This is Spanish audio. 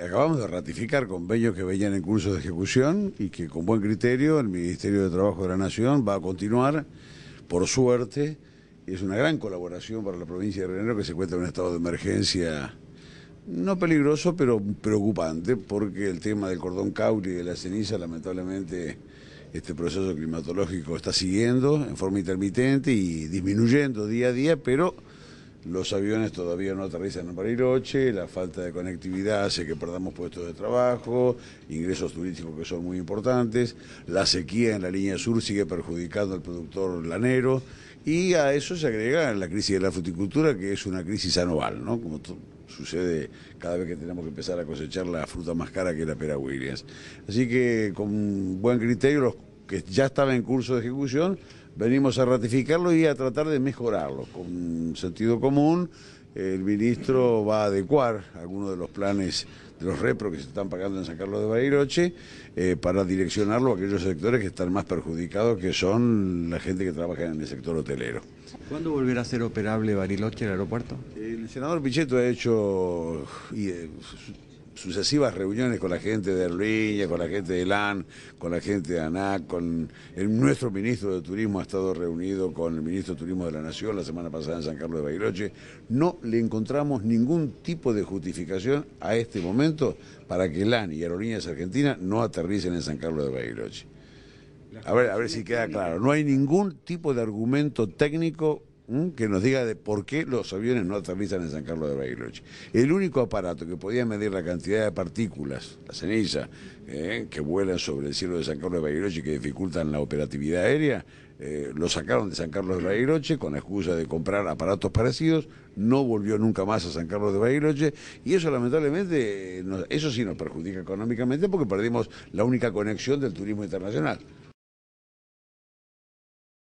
acabamos de ratificar convenios que venían en curso de ejecución y que con buen criterio el Ministerio de Trabajo de la Nación va a continuar, por suerte, es una gran colaboración para la provincia de Renero que se encuentra en un estado de emergencia no peligroso, pero preocupante, porque el tema del cordón cauri y de la ceniza, lamentablemente, este proceso climatológico está siguiendo en forma intermitente y disminuyendo día a día, pero los aviones todavía no aterrizan en Bariloche, la falta de conectividad hace que perdamos puestos de trabajo, ingresos turísticos que son muy importantes, la sequía en la línea sur sigue perjudicando al productor lanero y a eso se agrega la crisis de la fruticultura que es una crisis anual, ¿no? Como sucede cada vez que tenemos que empezar a cosechar la fruta más cara que la pera Williams. Así que con buen criterio los que ya estaba en curso de ejecución, venimos a ratificarlo y a tratar de mejorarlo. Con sentido común, el ministro va a adecuar algunos de los planes de los repro que se están pagando en San Carlos de Bariloche eh, para direccionarlo a aquellos sectores que están más perjudicados, que son la gente que trabaja en el sector hotelero. ¿Cuándo volverá a ser operable Bariloche el aeropuerto? El senador Pichetto ha hecho... Eh, sucesivas reuniones con la gente de Erliña, con la gente de LAN, con la gente de ANAC, con nuestro ministro de Turismo ha estado reunido con el ministro de Turismo de la Nación la semana pasada en San Carlos de Bariloche. No le encontramos ningún tipo de justificación a este momento para que LAN y Aerolíneas Argentina no aterricen en San Carlos de Bariloche. A ver, a ver si queda claro. No hay ningún tipo de argumento técnico que nos diga de por qué los aviones no aterrizan en San Carlos de Bariloche. El único aparato que podía medir la cantidad de partículas, la ceniza, ¿eh? que vuelan sobre el cielo de San Carlos de Bariloche y que dificultan la operatividad aérea, eh, lo sacaron de San Carlos de Bariloche con la excusa de comprar aparatos parecidos, no volvió nunca más a San Carlos de Bariloche y eso lamentablemente, eh, eso sí nos perjudica económicamente porque perdimos la única conexión del turismo internacional.